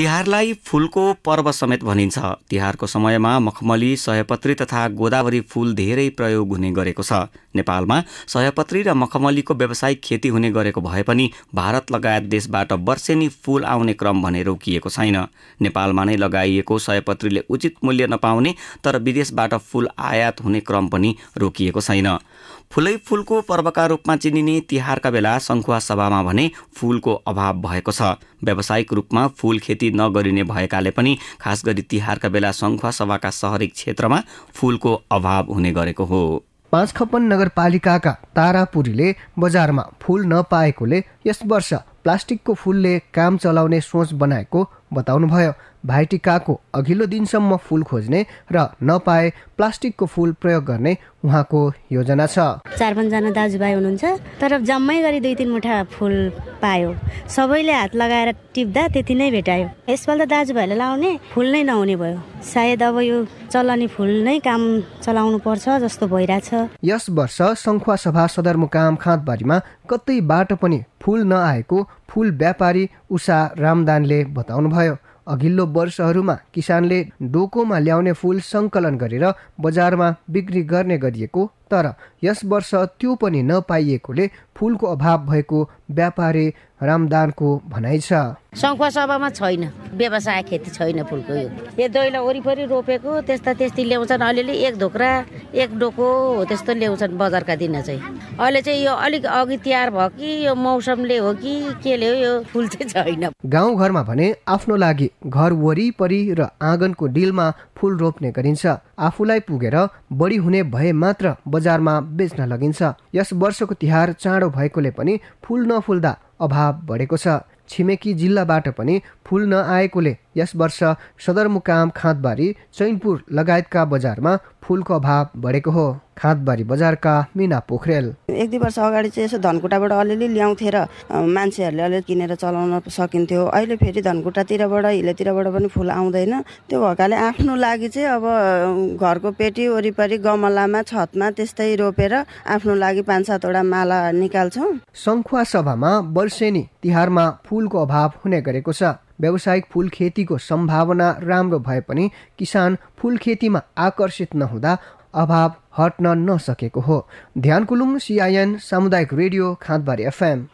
तिहारलाई फुलको पर्व समेत भनिन्छ तिहारको समयमा मखमली सयपत्री तथा गोदावरी फुल धेरै प्रयोग हुने गरेको छ नेपालमा सयपत्री र मखमलीको व्यावसायिक खेती हुने गरेको भए पनि भारत लगायत देशबाट वर्षेनी फुल आउने क्रम भने रोकिएको छैन नेपालमा नै लगाइएको सयपत्रीले उचित मूल्य नपाउने तर विदेशबाट फूल आयात हुने क्रम पनि रोकिएको छैन फुलै फुलको पर्वका रूपमा चिनिने तिहारका बेला सङ्खुवा सभामा भने फुलको अभाव भएको छ व्यावसायिक रूपमा फूल खेती नगरिने भएकाले पनि खास गरी तिहारका बेला सङ्खुवा सभाका सहरी क्षेत्रमा फुलको अभाव हुने गरेको हो पाँच खपन नगरपालिकाका तारापुरीले बजारमा फूल नपाएकोले यस वर्ष प्लास्टिकको फुलले काम चलाउने सोच बनाएको बताउनुभयो भाइटिकाको अघिल्लो दिनसम्म फुल खोज्ने र नपाए प्लास्टिकको फुल प्रयोग गर्ने उहाँको योजना छ चार पाँचजना दाजुभाइ हुनुहुन्छ तर जम्मै गरी दुई तिन मुठा फुल पायो सबैले हात लगाएर टिप्दा त्यति नै भेटायो यसपालि दाजुभाइले लाउने फुल नै नहुने भयो सायद अब यो चलनी फुल नै काम चलाउनु पर्छ जस्तो भइरहेछ यस वर्ष सङ्खुवा सभा सदरमुकाम खाँदबारीमा कतै बाटो पनि फुल नआएको फुल व्यापारी उषा रामदानले बताउनुभयो अघिल्लो वर्षहरूमा किसानले डोकोमा ल्याउने फुल सङ्कलन गरेर बजारमा बिक्री गर्ने गरिएको तर यस वर्ष त्यो पनि नपाइएकोले फुलको अभाव भएको व्यापारी रामदानको भनाइ छ शङ्ख सभामा छैन व्यवसाय खेती छैन फुलको यो यो दैलो वरिपरि रोपेको त्यस्ता त्यस्तै ल्याउँछन् अलिअलि एक धोक्रा एक डोको हो त्यस्तो ल्याउँछन् बजारका दिन चाहिँ अहिले चाहिँ यो अलिक अघि तयार भयो कि यो मौसमले हो कि केले हो यो फुल चाहिँ छैन गाउँ घरमा भने आफ्नो लागि घर वरिपरि र आँगनको डिलमा फुल रोप्ने गरिन्छ आफूलाई पुगेर बढी हुने भए मात्र बजारमा बेच्न लगिन्छ यस वर्षको तिहार चाँडो भएकोले पनि फुल नफुल्दा अभाव बढेको छ छिमेकी जिल्लाबाट पनि फुल नआएकोले यस वर्ष सदरमुकाम खाँदबारी चैनपुर लगायतका बजारमा फुलको अभाव बढेको हो खाँदबारी बजारका मिना पोखरेल एक दुई वर्ष अगाडि चाहिँ यसो धनकुटाबाट अलिअलि ल्याउँथे र मान्छेहरूले अलिअलि किनेर चलाउन सकिन्थ्यो अहिले फेरि धनकुटातिरबाट हिलेतिरबाट पनि फुल आउँदैन त्यो भएकाले आफ्नो लागि चाहिँ अब घरको पेटी वरिपरि गमलामा छतमा त्यस्तै रोपेर आफ्नो लागि पाँच सातवटा माला निकाल्छौँ सङ्खुवा सभामा वर्षेनी तिहारमा फुलको अभाव हुने गरेको छ व्यावसायिक फुल खेतीको सम्भावना राम्रो भए पनि किसान फुल खेतीमा आकर्षित नहुँदा अभाव हट्न नसकेको हो ध्यानकुलुङ सिआइएन सामुदायिक रेडियो खाँदबारी एफएम